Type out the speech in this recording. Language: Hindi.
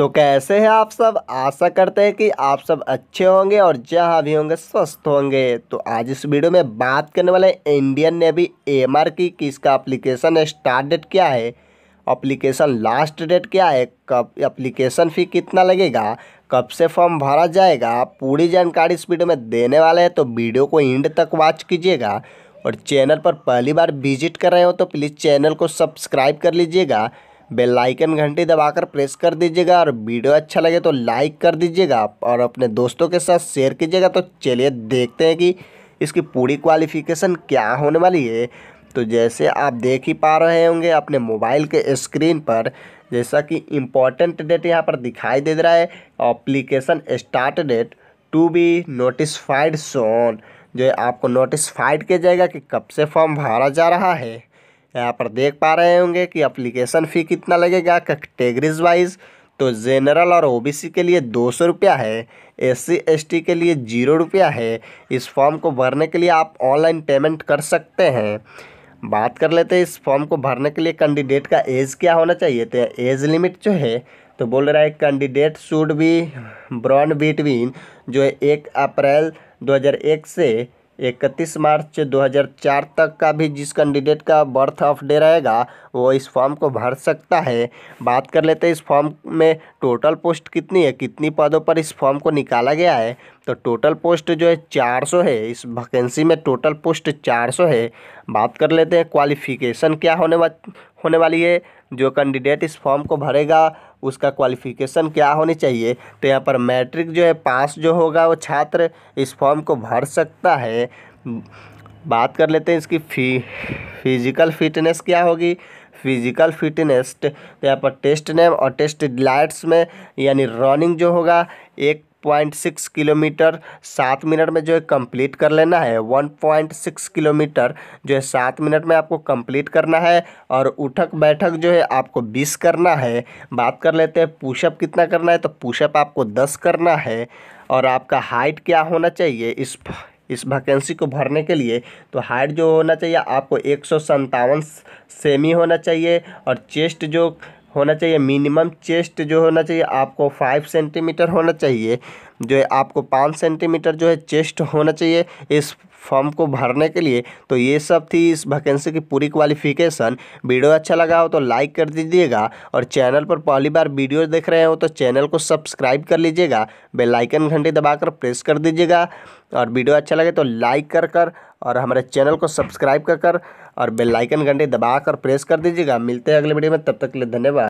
तो कैसे हैं आप सब आशा करते हैं कि आप सब अच्छे होंगे और जहाँ भी होंगे स्वस्थ होंगे तो आज इस वीडियो में बात करने वाले इंडियन नेवी एम आर की किसका एप्लीकेशन स्टार्ट डेट क्या है अप्लीकेशन लास्ट डेट क्या है कब अप्लीकेशन फ़ी कितना लगेगा कब से फॉर्म भरा जाएगा पूरी जानकारी इस वीडियो में देने वाले हैं तो वीडियो को एंड तक वॉच कीजिएगा और चैनल पर पहली बार विजिट कर रहे हो तो प्लीज़ चैनल को सब्सक्राइब कर लीजिएगा बेल आइकन घंटी दबाकर प्रेस कर दीजिएगा और वीडियो अच्छा लगे तो लाइक कर दीजिएगा और अपने दोस्तों के साथ शेयर कीजिएगा तो चलिए देखते हैं कि इसकी पूरी क्वालिफिकेशन क्या होने वाली है तो जैसे आप देख ही पा रहे होंगे अपने मोबाइल के स्क्रीन पर जैसा कि इम्पॉर्टेंट डेट यहाँ पर दिखाई दे रहा है application start date to be notified soon जो आपको नोटिसफाइड किया जाएगा कि कब से फॉर्म भरा जा रहा है यहाँ पर देख पा रहे होंगे कि अप्लीकेशन फ़ी कितना लगेगा कैटेगरीज वाइज तो जनरल और ओबीसी के लिए दो सौ रुपया है एस सी के लिए जीरो रुपया है इस फॉर्म को भरने के लिए आप ऑनलाइन पेमेंट कर सकते हैं बात कर लेते हैं इस फॉर्म को भरने के लिए कैंडिडेट का एज क्या होना चाहिए तो एज लिमिट जो है तो बोल रहा है candidate should be born between जो है एक अप्रैल 2001 से इकतीस मार्च 2004 तक का भी जिस कैंडिडेट का बर्थ ऑफ डे रहेगा वो इस फॉर्म को भर सकता है बात कर लेते हैं इस फॉर्म में टोटल पोस्ट कितनी है कितनी पदों पर इस फॉर्म को निकाला गया है तो टोटल पोस्ट जो है 400 है इस वैकेंसी में टोटल पोस्ट 400 है बात कर लेते हैं क्वालिफ़िकेशन क्या होने वा होने वाली है जो कैंडिडेट इस फॉर्म को भरेगा उसका क्वालिफ़िकेशन क्या होनी चाहिए तो यहाँ पर मैट्रिक जो है पास जो होगा वो छात्र इस फॉर्म को भर सकता है बात कर लेते हैं इसकी फी फिजिकल फिटनेस क्या होगी फिजिकल फिटनेस तो यहाँ पर टेस्ट नेम और टेस्ट डिलाइट्स में यानी रनिंग जो होगा एक पॉइंट सिक्स किलोमीटर सात मिनट में जो है कंप्लीट कर लेना है वन पॉइंट सिक्स किलोमीटर जो है सात मिनट में आपको कंप्लीट करना है और उठक बैठक जो है आपको बीस करना है बात कर लेते हैं पुशअप कितना करना है तो पुशअप आपको दस करना है और आपका हाइट क्या होना चाहिए इस इस वैकेंसी को भरने के लिए तो हाइट जो होना चाहिए आपको एक सेमी होना चाहिए और चेस्ट जो होना चाहिए मिनिमम चेस्ट जो होना चाहिए आपको फाइव सेंटीमीटर होना चाहिए जो है आपको पाँच सेंटीमीटर जो है चेस्ट होना चाहिए इस फॉर्म को भरने के लिए तो ये सब थी इस वैकेंसी की पूरी क्वालिफिकेशन वीडियो अच्छा लगा हो तो लाइक कर दीजिएगा और चैनल पर पहली बार वीडियो देख रहे हो तो चैनल को सब्सक्राइब कर लीजिएगा बेलाइकन घंटी दबाकर प्रेस कर दीजिएगा और वीडियो अच्छा लगे तो लाइक कर कर और हमारे चैनल को सब्सक्राइब कर कर और बेल आइकन घंटे दबा कर प्रेस कर दीजिएगा मिलते हैं अगले वीडियो में तब तक के लिए धन्यवाद